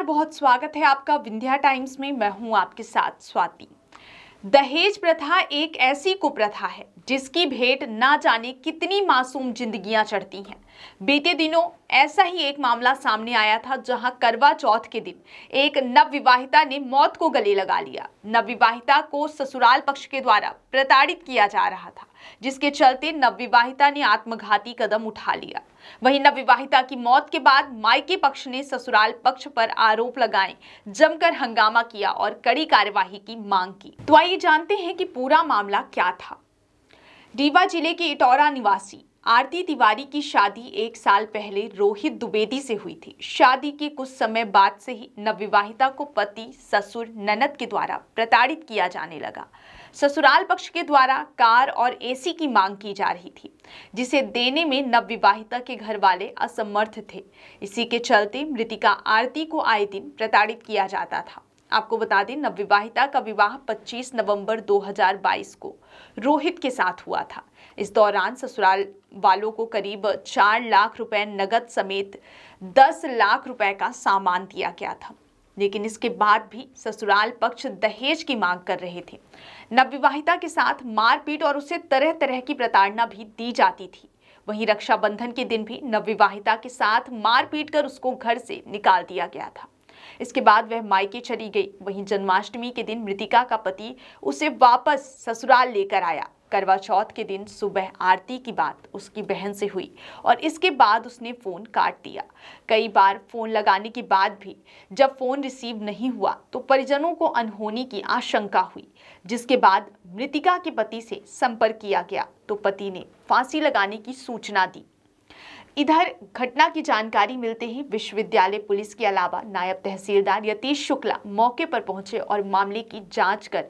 नमस्कार बहुत स्वागत है आपका विंध्या टाइम्स में मैं हूं आपके साथ स्वाति दहेज प्रथा एक ऐसी कुप्रथा है जिसकी भेंट ना जाने कितनी मासूम जिंदगियां चढ़ती हैं बीते दिनों ऐसा ही एक मामला सामने आया था जहां करवा चौथ के दिन एक नवविवाहिता ने मौत को गले लगा लिया नवविवाहिता को ससुराल पक्ष के द्वारा प्रताड़ित किया जा रहा था जिसके चलते नवविवाहिता ने आत्मघाती कदम उठा लिया वहीं नवविवाहिता की मौत के बाद मायके पक्ष ने ससुराल पक्ष पर आरोप लगाए जमकर हंगामा किया और कड़ी कार्यवाही की मांग की तो आइए जानते हैं कि पूरा मामला क्या था रीवा जिले के इटौरा निवासी आरती तिवारी की शादी एक साल पहले रोहित द्विवेदी से हुई थी शादी के कुछ समय बाद से ही नवविवाहिता को पति ससुर ननद के द्वारा प्रताड़ित किया जाने लगा ससुराल पक्ष के द्वारा कार और एसी की मांग की जा रही थी जिसे देने में नवविवाहिता के घर वाले असमर्थ थे इसी के चलते मृतिका आरती को आए दिन प्रताड़ित किया जाता था आपको बता दें नवविवाहिता का विवाह 25 नवंबर 2022 को रोहित के साथ हुआ था इस दौरान ससुराल वालों को करीब चार लाख रुपए नगद समेत दस लाख रुपए का सामान दिया गया था लेकिन इसके बाद भी ससुराल पक्ष दहेज की मांग कर रहे थे नवविवाहिता के साथ मारपीट और उसे तरह तरह की प्रताड़ना भी दी जाती थी वहीं रक्षाबंधन के दिन भी नवविवाहिता के साथ मारपीट कर उसको घर से निकाल दिया गया था इसके बाद वह मायके चली गई वहीं जन्माष्टमी के दिन मृतिका का पति उसे वापस ससुराल लेकर आया करवा चौथ के दिन सुबह आरती की बात उसकी बहन से हुई और इसके बाद उसने फ़ोन काट दिया कई बार फ़ोन लगाने के बाद भी जब फ़ोन रिसीव नहीं हुआ तो परिजनों को अनहोनी की आशंका हुई जिसके बाद मृतिका के पति से संपर्क किया गया तो पति ने फांसी लगाने की सूचना दी इधर घटना की जानकारी मिलते ही विश्वविद्यालय पुलिस के अलावा नायब तहसीलदार यतीश शुक्ला मौके पर पहुंचे और मामले की जांच कर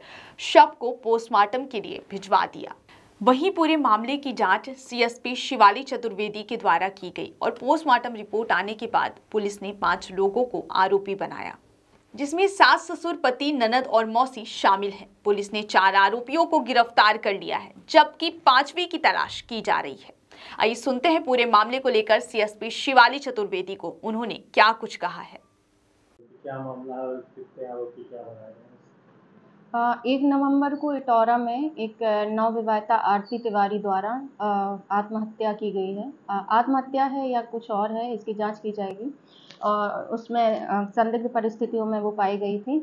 शव को पोस्टमार्टम के लिए भिजवा दिया वहीं पूरे मामले की जांच सीएसपी शिवाली चतुर्वेदी के द्वारा की गई और पोस्टमार्टम रिपोर्ट आने के बाद पुलिस ने पांच लोगों को आरोपी बनाया जिसमें सास ससुर पति ननद और मौसी शामिल हैं। पुलिस ने चार आरोपियों को गिरफ्तार कर लिया है जबकि पांचवी की तलाश की जा रही है आइए सुनते हैं पूरे मामले को लेकर सीएसपी शिवाली चतुर्वेदी को उन्होंने क्या कुछ कहा है क्या मामला एक नवंबर को इटौरा में एक नवविवाहिता आरती तिवारी द्वारा आत्महत्या की गई है आत्महत्या है या कुछ और है इसकी जांच की जाएगी और उसमें संदिग्ध परिस्थितियों में वो पाई गई थी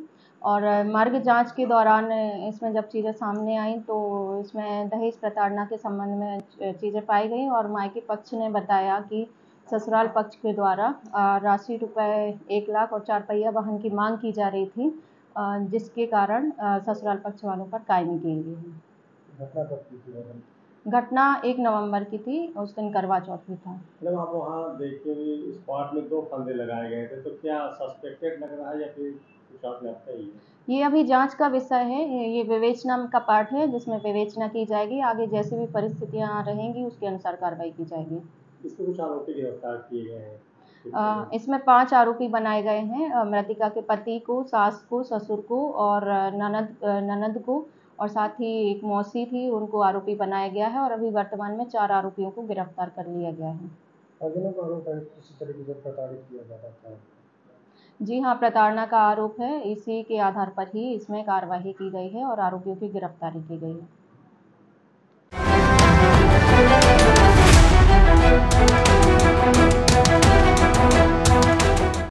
और मार्ग जांच के दौरान इसमें जब चीज़ें सामने आई तो इसमें दहेज प्रताड़ना के संबंध में चीज़ें पाई गई और मायके पक्ष ने बताया कि ससुराल पक्ष के द्वारा राशि रुपये एक लाख और चार पहिया वाहन की मांग की जा रही थी जिसके कारण ससुराल पक्ष वालों पर कायमी की गई है घटना एक नवंबर की थी उस दिन करवा चौथ भी था मतलब आप वहाँ देखते हुए स्पॉट में दो फंदे लगाए गए थे तो क्या सस्पेक्टेड लग रहा है या फिर ये अभी जांच का विषय है ये विवेचना का पार्ट है जिसमें विवेचना की जाएगी आगे जैसी भी परिस्थितियाँ रहेंगी उसके अनुसार कार्रवाई की जाएगी कुछ आरोपी गिरफ्तार किए गए हैं इसमें पांच आरोपी बनाए गए हैं मृतिका के पति को सास को ससुर को और ननद ननद को और साथ ही एक मौसी थी उनको आरोपी बनाया गया है और अभी वर्तमान में चार आरोपियों को गिरफ्तार कर लिया गया है जी हाँ प्रताड़ना का आरोप है इसी के आधार पर ही इसमें कार्यवाही की गई है और आरोपियों की गिरफ्तारी की गई है